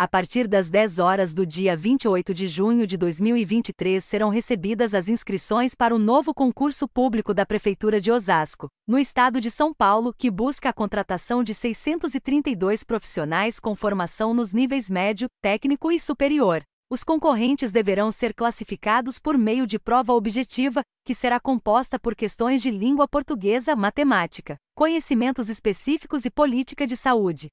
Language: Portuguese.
a partir das 10 horas do dia 28 de junho de 2023 serão recebidas as inscrições para o novo concurso público da Prefeitura de Osasco, no estado de São Paulo, que busca a contratação de 632 profissionais com formação nos níveis médio, técnico e superior. Os concorrentes deverão ser classificados por meio de prova objetiva, que será composta por questões de língua portuguesa, matemática, conhecimentos específicos e política de saúde.